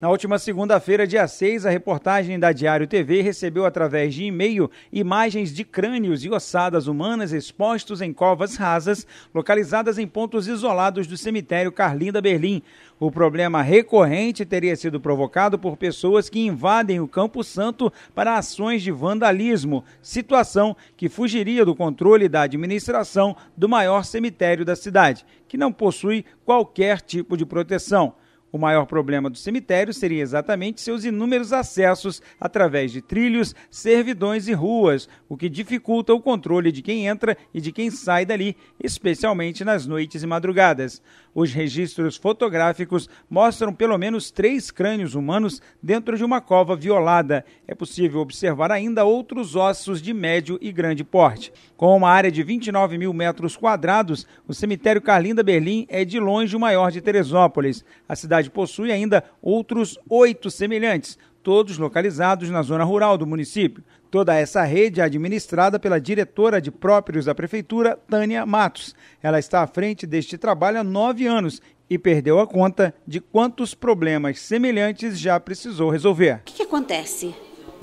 Na última segunda-feira, dia 6, a reportagem da Diário TV recebeu através de e-mail imagens de crânios e ossadas humanas expostos em covas rasas, localizadas em pontos isolados do cemitério Carlinda Berlim. O problema recorrente teria sido provocado por pessoas que invadem o Campo Santo para ações de vandalismo, situação que fugiria do controle da administração do maior cemitério da cidade, que não possui qualquer tipo de proteção. O maior problema do cemitério seria exatamente seus inúmeros acessos através de trilhos, servidões e ruas, o que dificulta o controle de quem entra e de quem sai dali, especialmente nas noites e madrugadas. Os registros fotográficos mostram pelo menos três crânios humanos dentro de uma cova violada. É possível observar ainda outros ossos de médio e grande porte. Com uma área de 29 mil metros quadrados, o cemitério Carlinda Berlim é de longe o maior de Teresópolis. A cidade cidade possui ainda outros oito semelhantes, todos localizados na zona rural do município. Toda essa rede é administrada pela diretora de próprios da prefeitura, Tânia Matos. Ela está à frente deste trabalho há nove anos e perdeu a conta de quantos problemas semelhantes já precisou resolver. O que, que acontece?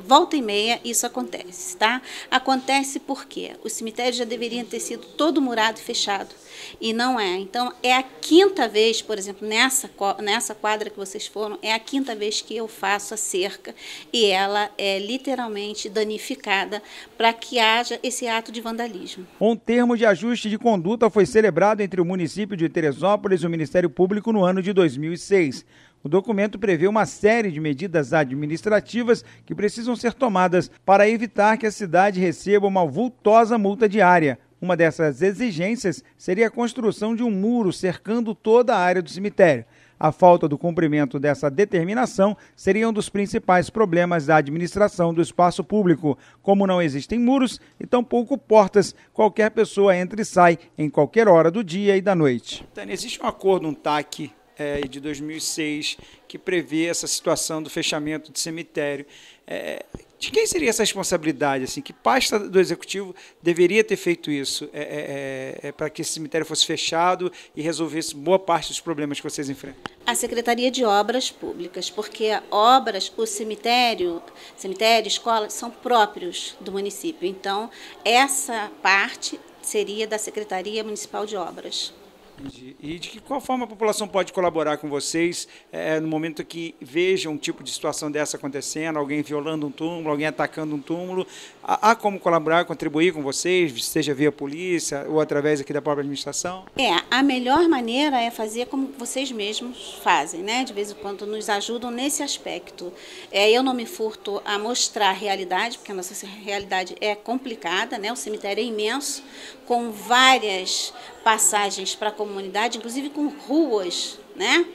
volta e meia isso acontece, tá? Acontece porque o cemitério já deveria ter sido todo murado e fechado e não é. Então é a quinta vez, por exemplo, nessa nessa quadra que vocês foram, é a quinta vez que eu faço a cerca e ela é literalmente danificada para que haja esse ato de vandalismo. Um termo de ajuste de conduta foi celebrado entre o município de Teresópolis e o Ministério Público no ano de 2006. O documento prevê uma série de medidas administrativas que precisam ser tomadas para evitar que a cidade receba uma vultosa multa diária. Uma dessas exigências seria a construção de um muro cercando toda a área do cemitério. A falta do cumprimento dessa determinação seria um dos principais problemas da administração do espaço público. Como não existem muros e tampouco portas, qualquer pessoa entra e sai em qualquer hora do dia e da noite. existe um acordo, um TAC é, de 2006, que prevê essa situação do fechamento de cemitério. É, de quem seria essa responsabilidade? Assim, que pasta do executivo deveria ter feito isso é, é, é, é, para que esse cemitério fosse fechado e resolvesse boa parte dos problemas que vocês enfrentam? A Secretaria de Obras Públicas, porque obras, o cemitério, cemitério, escola, são próprios do município. Então, essa parte seria da Secretaria Municipal de Obras. Entendi. E de que, qual forma a população pode colaborar com vocês é, é no momento que veja um tipo de situação dessa acontecendo, alguém violando um túmulo, alguém atacando um túmulo? Há, há como colaborar, contribuir com vocês, seja via polícia ou através aqui da própria administração? É, a melhor maneira é fazer como vocês mesmos fazem, né? De vez em quando nos ajudam nesse aspecto. É, eu não me furto a mostrar a realidade, porque a nossa realidade é complicada, né? O cemitério é imenso, com várias passagens para comunidade comunidade, inclusive com ruas, né?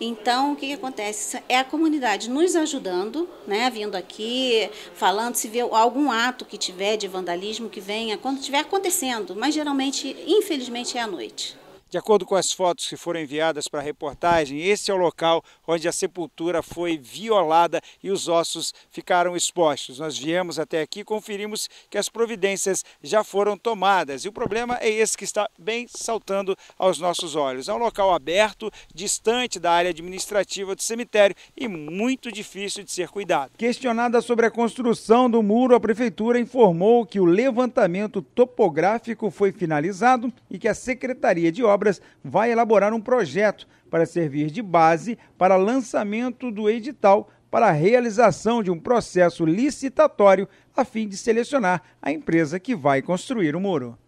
Então, o que, que acontece? É a comunidade nos ajudando, né? Vindo aqui, falando, se vê algum ato que tiver de vandalismo que venha, quando estiver acontecendo, mas geralmente, infelizmente, é à noite. De acordo com as fotos que foram enviadas para a reportagem, esse é o local onde a sepultura foi violada e os ossos ficaram expostos. Nós viemos até aqui e conferimos que as providências já foram tomadas. E o problema é esse que está bem saltando aos nossos olhos. É um local aberto, distante da área administrativa do cemitério e muito difícil de ser cuidado. Questionada sobre a construção do muro, a prefeitura informou que o levantamento topográfico foi finalizado e que a Secretaria de Obras Obras vai elaborar um projeto para servir de base para lançamento do edital para a realização de um processo licitatório a fim de selecionar a empresa que vai construir o muro.